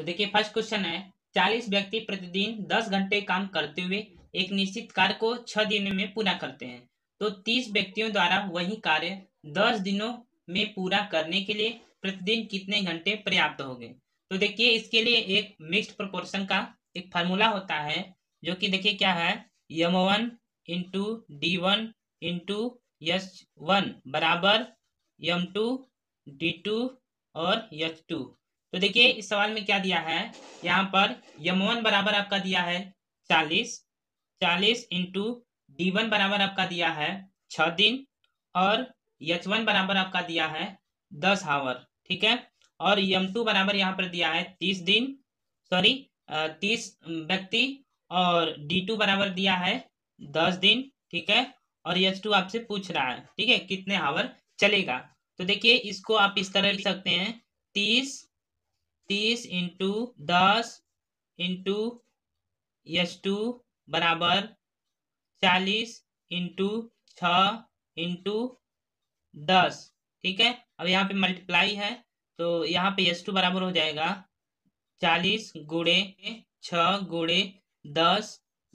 तो देखिए first question है चालीस व्यक्ति प्रतिदिन दस घंटे काम करते हुए एक निश्चित कार्य को छह दिनों में पूरा करते हैं तो तीस व्यक्तियों द्वारा वही कार्य दस दिनों में पूरा करने के लिए प्रतिदिन कितने घंटे पर्याप्त गए तो देखिए इसके लिए एक मिक्स्ड प्रपोर्शन का एक फार्मूला होता है जो कि देखिए क्या है M one into D one into H one बराबर यम टू डी टू और यच टू तो देखिए इस सवाल में क्या दिया है यहाँ पर यमोन बराबर आपका दिया है चालीस चालीस इंटू डी वन बराबर आपका दिया है छ दिन और यच वन बराबर आपका दिया है दस हावर ठीक है और यम टू बराबर यहाँ पर दिया है तीस दिन सॉरी तीस व्यक्ति और डी टू बराबर दिया है दस दिन ठीक है और यच टू आपसे पूछ रहा है ठीक है कितने हावर चलेगा तो देखिए इसको आप इस तरह लिख सकते हैं तीस तीस इंटू दस इंटू यस टू बराबर चालीस इंटू छ इंटू दस ठीक है अब यहाँ पे मल्टीप्लाई है तो यहाँ पे यस टू बराबर हो जाएगा चालीस गुड़े छ गुड़े दस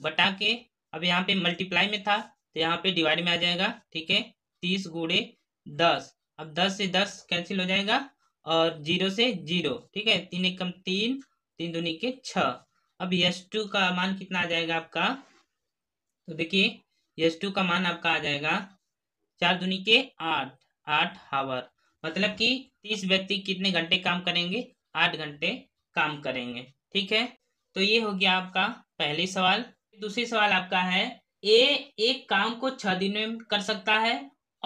बटा के अब यहाँ पे मल्टीप्लाई में था तो यहाँ पे डिवाइड में आ जाएगा ठीक है तीस गुड़े दस अब दस से दस कैंसिल हो जाएगा और जीरो से जीरो ठीक है तीन एक कम तीन तीन दूनी के छ अब यश टू का मान कितना आ जाएगा आपका तो देखिए यश टू का मान आपका आ जाएगा चार दूनी के आठ आठ हावर मतलब कि तीस व्यक्ति कितने घंटे काम करेंगे आठ घंटे काम करेंगे ठीक है तो ये हो गया आपका पहले सवाल दूसरी सवाल आपका है ए एक काम को छह दिनों में कर सकता है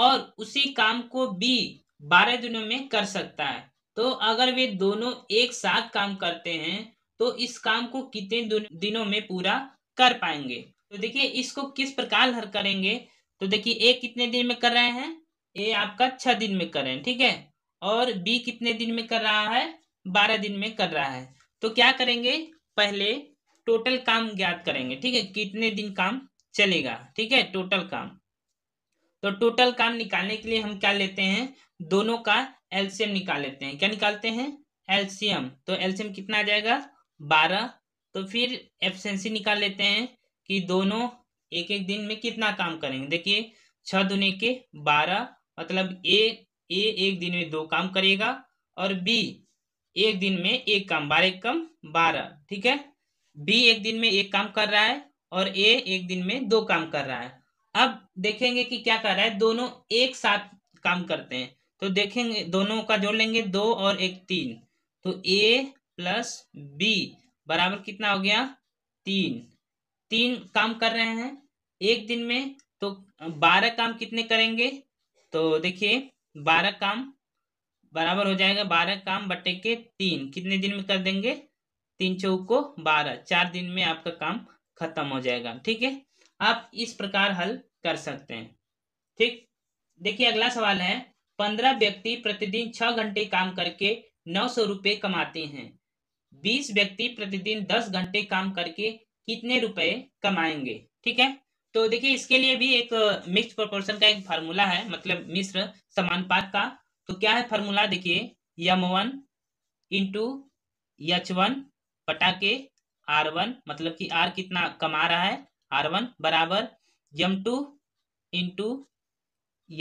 और उसी काम को बी बारह दिनों में कर सकता है तो अगर वे दोनों एक साथ काम करते हैं तो इस काम को कितने दिनों में पूरा कर पाएंगे तो देखिए इसको किस प्रकार हर करेंगे तो देखिए ए कितने दिन में कर रहे हैं ए आपका छह दिन में कर रहे हैं ठीक है और बी कितने दिन में कर रहा है बारह दिन में कर रहा है तो क्या करेंगे पहले टोटल काम ज्ञात करेंगे ठीक है कितने दिन काम चलेगा ठीक है टोटल काम तो टोटल काम निकालने के लिए हम क्या लेते हैं दोनों का एल्सियम निकाल लेते हैं क्या निकालते हैं एल्सियम तो एल्सियम कितना आ जाएगा बारह तो फिर एफिशेंसी निकाल लेते हैं कि दोनों एक एक दिन में कितना काम करेंगे देखिए छः दुने के बारह मतलब ए ए एक दिन में दो काम करेगा और बी एक दिन में एक काम बारह कम बारह ठीक है बी एक दिन में एक काम कर रहा है और ए एक दिन में दो काम कर रहा है अब देखेंगे कि क्या कर रहा है दोनों एक साथ काम करते हैं तो देखेंगे दोनों का जोड़ लेंगे दो और एक तीन तो ए प्लस बी बराबर कितना हो गया तीन तीन काम कर रहे हैं एक दिन में तो बारह काम कितने करेंगे तो देखिए बारह काम बराबर हो जाएगा बारह काम बटे के तीन कितने दिन में कर देंगे तीन चौक को बारह चार दिन में आपका काम खत्म हो जाएगा ठीक है आप इस प्रकार हल कर सकते हैं ठीक देखिए अगला सवाल है पंद्रह व्यक्ति प्रतिदिन छह घंटे काम करके नौ सौ रुपये कमाते हैं बीस व्यक्ति प्रतिदिन दस घंटे काम करके कितने रुपए कमाएंगे ठीक है तो देखिए इसके लिए भी एक मिक्स प्रोपोर्शन का एक फार्मूला है मतलब मिश्र समानुपात का तो क्या है फार्मूला देखिए M one into H one पटाके के आर वन मतलब कि आर कितना कमा रहा है आर वन बराबर M two into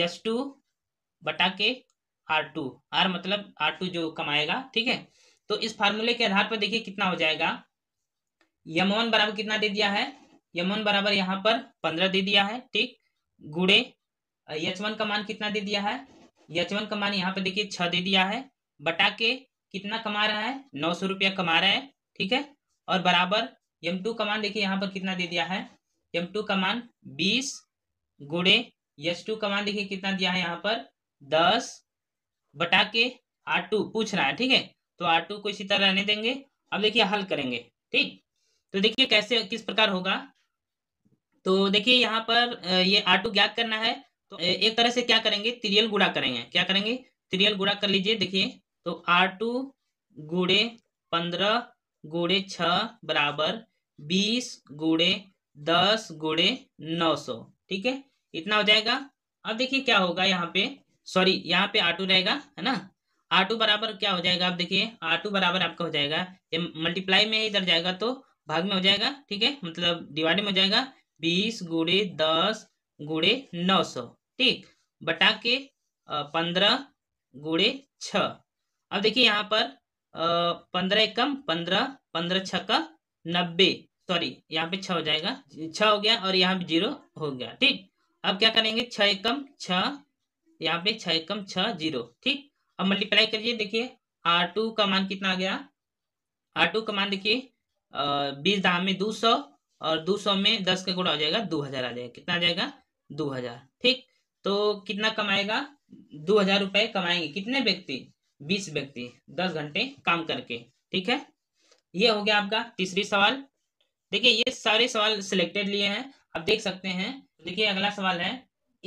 H two बटा के आर टू आर मतलब आर टू जो कमाएगा ठीक है तो इस फार्मूले के आधार पर देखिए कितना हो जाएगा यम वन बराबर कितना दे दिया है यम वन बराबर यहाँ पर पंद्रह दे दिया है ठीक गुड़े यच वन का मान कितना दे दिया है यच वन का मान यहाँ पर देखिए छह दे दिया है बटा के कितना कमा रहा है नौ सौ रुपया कमा रहा है ठीक है और बराबर यम टू का मान देखिए यहाँ पर कितना दे दिया है यम टू का मान बीस गुड़े यच टू का मान देखिए कितना दिया है यहाँ पर दस बटा के आर टू पूछ रहा है ठीक है तो आर टू को इसी तरह रहने देंगे अब देखिए हल करेंगे ठीक तो देखिए कैसे किस प्रकार होगा तो देखिए यहाँ पर ये आर टू ज्ञात करना है तो एक तरह से क्या करेंगे त्रियल गुड़ा करेंगे क्या करेंगे त्रियल गुड़ा कर लीजिए देखिए तो आर टू गुड़े पंद्रह गुड़े छ बराबर बीस गुड़े दस गुड़े नौ सौ ठीक है इतना हो जाएगा अब देखिए क्या होगा यहाँ पे सॉरी यहाँ पे आर रहेगा है ना आटू बराबर क्या हो जाएगा आप देखिए आटू बराबर आपका हो जाएगा ये मल्टीप्लाई में इधर जाएगा तो भाग में हो जाएगा ठीक है मतलब डिवाइड में हो जाएगा बीस गुड़े दस गुड़े नौ सौ ठीक बटा के पंद्रह गुड़े छ अब देखिए यहाँ पर पंद्रह एकम पंद्रह पंद्रह छ का नब्बे सॉरी यहाँ पे छ हो जाएगा छ हो गया और यहाँ पे जीरो हो गया ठीक अब क्या करेंगे छ एकम छ यहाँ पे छह कम छह जीरो ठीक अब मल्टीप्लाई करिए देखिए आर टू का मान कितना आ गया आर टू का मान देखिए बीस दाम में दो सौ और दो सौ में दस का गुणा हो जाएगा दो हजार आ जाएगा कितना आ जाएगा दो हजार ठीक तो कितना कमाएगा दो हजार रुपए कमाएंगे कितने व्यक्ति बीस व्यक्ति दस घंटे काम करके ठीक है ये हो गया आपका तीसरी सवाल देखिए ये सारे सवाल सिलेक्टेड लिए हैं आप देख सकते हैं देखिए अगला सवाल है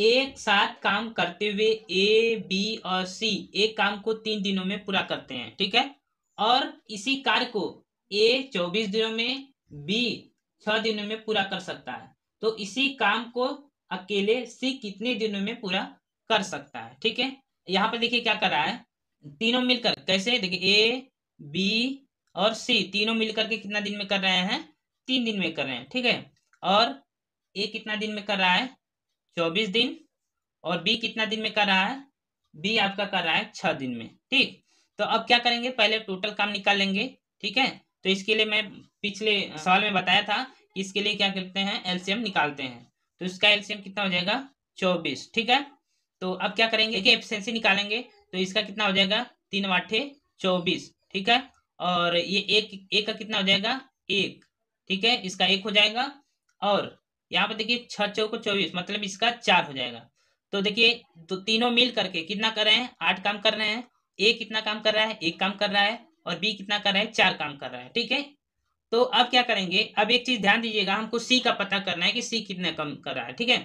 एक साथ काम करते हुए ए बी और सी एक काम को तीन दिनों में पूरा करते हैं ठीक है और इसी कार्य को ए चौबीस दिनों में बी छह दिनों में पूरा कर सकता है तो इसी काम को अकेले सी कितने दिनों में पूरा कर सकता है ठीक है यहाँ पर देखिए क्या कर रहा है तीनों मिलकर कैसे देखिए ए बी और सी तीनों मिलकर के कितना दिन में कर रहे हैं तीन दिन में कर रहे हैं ठीक है और ए कितना दिन में कर रहा है चौबीस दिन और बी कितना दिन में कर रहा है बी आपका कर रहा है छह दिन में ठीक तो अब क्या करेंगे पहले टोटल काम निकाल लेंगे ठीक है तो इसके लिए मैं पिछले हाँ। सवाल में बताया था कि इसके लिए क्या करते हैं एलसीएम निकालते हैं तो इसका एलसीएम कितना हो जाएगा चौबीस ठीक है तो अब क्या करेंगे कि एफिशिएंसी निकालेंगे तो इसका कितना हो जाएगा तीन वाठे चौबीस ठीक है और ये एक एक का कितना हो जाएगा एक ठीक है इसका एक हो जाएगा और यहाँ पर देखिए छह चौको चौबीस मतलब इसका चार हो जाएगा तो देखिए तो तीनों मिल करके कितना कर रहे हैं आठ काम कर रहे हैं ए कितना काम कर रहा है एक काम कर रहा है और बी कितना कर रहा है चार काम कर रहा है ठीक है तो अब क्या करेंगे अब एक चीज ध्यान दीजिएगा हमको सी का पता करना है कि सी कितना कम कर रहा है ठीक है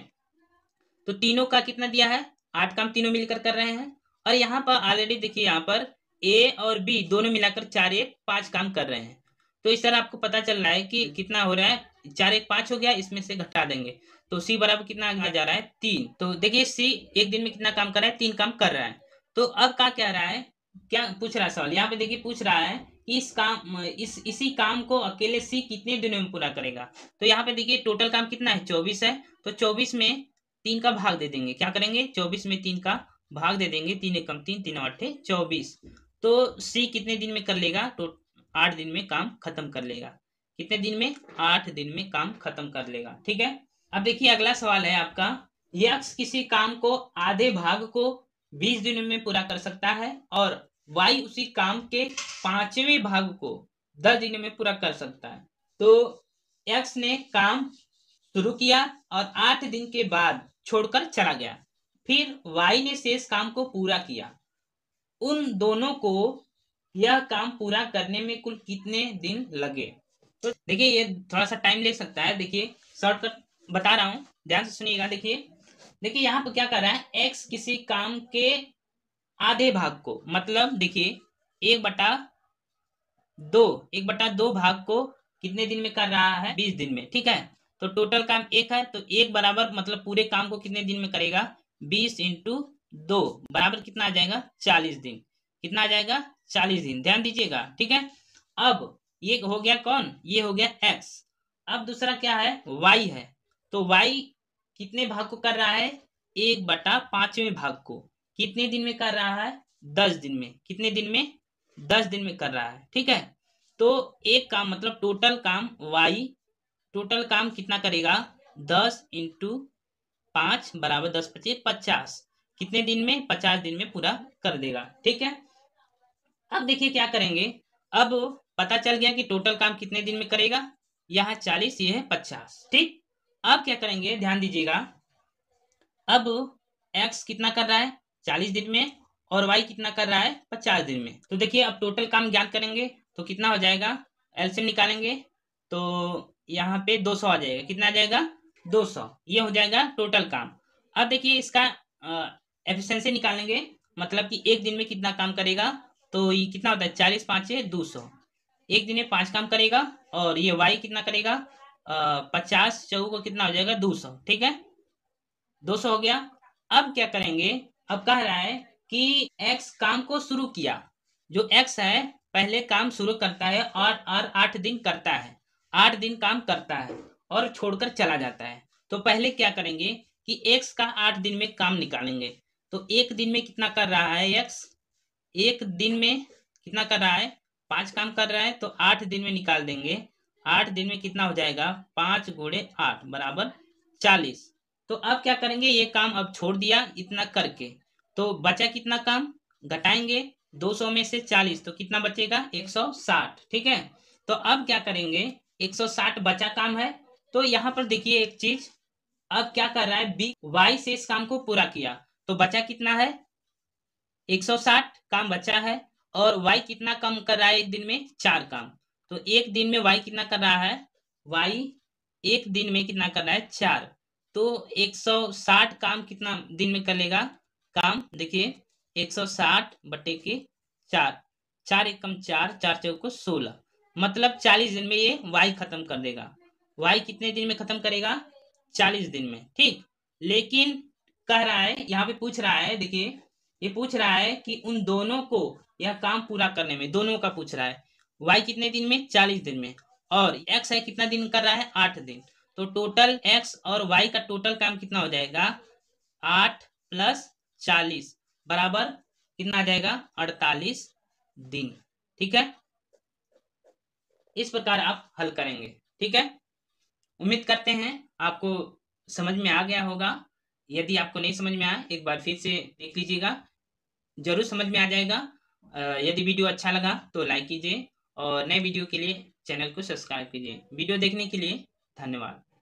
तो तीनों का कितना दिया है आठ काम तीनों मिलकर कर रहे हैं और यहाँ पर ऑलरेडी देखिए यहाँ पर ए और बी दोनों मिलाकर चार एक पांच काम कर रहे हैं तो इस तरह आपको पता चल रहा है कि कितना हो रहा है चार एक पांच हो गया इसमें से घटा देंगे तो सी बराबर कितना आ जा रहा है तीन तो देखिए सी एक दिन में कितना काम कर रहा है तीन काम कर रहा है तो अब क्या कह रहा है क्या पूछ रहा है सवाल यहाँ पे देखिए पूछ रहा है कि इस काम इस इसी काम को अकेले सी कितने दिनों में पूरा करेगा तो यहाँ पे देखिए टोटल काम कितना है चौबीस है तो चौबीस में तीन का भाग दे देंगे क्या करेंगे चौबीस में तीन का भाग दे देंगे तीन एक कम तीन तीन अट्ठे चौबीस तो सी कितने दिन में कर लेगा तो आठ दिन में काम खत्म कर लेगा कितने दिन में आठ दिन में काम खत्म कर लेगा ठीक है अब देखिए अगला सवाल है आपका यक्ष किसी काम को आधे भाग को बीस दिनों में पूरा कर सकता है और वाई उसी काम के पांचवें भाग को दस दिनों में पूरा कर सकता है तो यक्ष ने काम शुरू किया और आठ दिन के बाद छोड़कर चला गया फिर वाई ने शेष काम को पूरा किया उन दोनों को यह काम पूरा करने में कुल कितने दिन लगे तो देखिए ये थोड़ा सा टाइम ले सकता है देखिए शॉर्टकट बता रहा हूँ ध्यान से सुनिएगा देखिए देखिए यहाँ पर क्या कर रहा है एक्स किसी काम के आधे भाग को मतलब देखिए एक बटा दो एक बटा दो भाग को कितने दिन में कर रहा है बीस दिन में ठीक है तो टोटल काम एक है तो एक बराबर मतलब पूरे काम को कितने दिन में करेगा बीस इंटू दो बराबर कितना आ जाएगा चालीस दिन कितना आ जाएगा चालीस दिन ध्यान दीजिएगा ठीक है अब ये हो गया कौन ये हो गया एक्स अब दूसरा क्या है वाई है तो वाई कितने भाग को कर रहा है एक बटा पांचवें भाग को कितने दिन में कर रहा है दस दिन में कितने दिन में दस दिन में कर रहा है ठीक है तो एक काम मतलब टोटल काम वाई टोटल काम कितना करेगा दस इंटू पांच बराबर दस पच्चीस पचास कितने दिन में पचास दिन में पूरा कर देगा ठीक है अब देखिए क्या करेंगे अब पता चल गया कि टोटल काम कितने दिन में करेगा यहाँ चालीस ये है पचास ठीक अब क्या करेंगे ध्यान दीजिएगा अब एक्स कितना कर रहा है चालीस दिन में और वाई कितना कर रहा है पचास दिन में तो देखिए अब टोटल काम ज्ञात करेंगे तो कितना हो जाएगा से निकालेंगे तो यहाँ पे दो सौ आ जाएगा कितना आ जाएगा दो सौ ये हो जाएगा टोटल काम अब देखिए इसका एफिशिएंसी निकालेंगे मतलब कि एक दिन में कितना काम करेगा तो ये कितना होता है चालीस पाँच दो सौ एक दिन में पांच काम करेगा और ये वाई कितना करेगा पचास चौ को कितना हो जाएगा दो सौ ठीक है दो सौ हो गया अब क्या करेंगे अब कह रहा है कि एक्स काम को शुरू किया जो एक्स है पहले काम शुरू करता है और और आठ दिन करता है आठ दिन काम करता है और छोड़कर चला जाता है तो पहले क्या करेंगे कि एक्स का आठ दिन में काम निकालेंगे तो एक दिन में कितना कर रहा है एक्स एक दिन में कितना कर रहा है पांच काम कर रहा है तो आठ दिन में निकाल देंगे आठ दिन में कितना हो जाएगा पांच गुड़े आठ बराबर चालीस तो अब क्या करेंगे ये काम अब छोड़ दिया इतना करके तो बचा कितना काम घटाएंगे 200 में से 40 तो कितना बचेगा 160 ठीक है तो अब क्या करेंगे 160 बचा काम है तो यहाँ पर देखिए एक चीज अब क्या कर रहा है बी वाई से इस काम को पूरा किया तो बचा कितना है 160 काम बचा है और वाई कितना कम कर रहा है एक दिन में चार काम तो एक दिन में वाई कितना कर रहा है वाई एक दिन में कितना कर रहा है चार तो 160 काम कितना दिन में कर लेगा काम देखिए 160 बटे के चार चार एक कम चार चार चौक को सोलह मतलब 40 दिन में ये वाई खत्म कर देगा वाई कितने दिन में खत्म करेगा 40 दिन में ठीक लेकिन कह रहा है यहाँ पे पूछ रहा है देखिए ये पूछ रहा है कि उन दोनों को यह काम पूरा करने में दोनों का पूछ रहा है वाई कितने दिन में चालीस दिन में और एक्स है कितना दिन कर रहा है आठ दिन तो टोटल एक्स और वाई का टोटल काम कितना हो जाएगा आठ प्लस चालीस बराबर कितना आ जाएगा अड़तालीस दिन ठीक है इस प्रकार आप हल करेंगे ठीक है उम्मीद करते हैं आपको समझ में आ गया होगा यदि आपको नहीं समझ में आया एक बार फिर से देख लीजिएगा जरूर समझ में आ जाएगा यदि वीडियो अच्छा लगा तो लाइक कीजिए और नए वीडियो के लिए चैनल को सब्सक्राइब कीजिए वीडियो देखने के लिए धन्यवाद